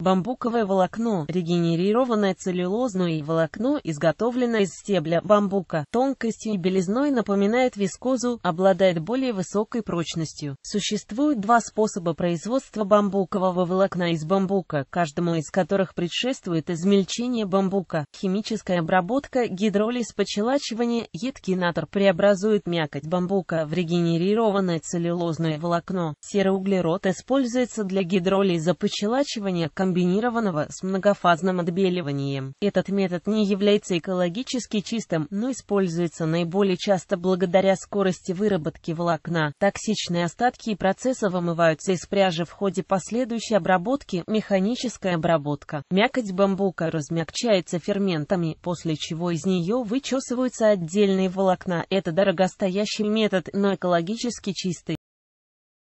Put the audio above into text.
Бамбуковое волокно – регенерированное целлюлозное волокно, изготовленное из стебля бамбука, тонкостью и белизной напоминает вискозу, обладает более высокой прочностью. Существует два способа производства бамбукового волокна из бамбука, каждому из которых предшествует измельчение бамбука. Химическая обработка, гидролиз почелачивания, едкий натор преобразует мякоть бамбука в регенерированное целлюлозное волокно. Сероуглерод используется для гидролиза почелачивания комбинированного с многофазным отбеливанием. Этот метод не является экологически чистым, но используется наиболее часто благодаря скорости выработки волокна. Токсичные остатки и процессы вымываются из пряжи в ходе последующей обработки, механическая обработка. Мякоть бамбука размягчается ферментами, после чего из нее вычесываются отдельные волокна. Это дорогостоящий метод, но экологически чистый.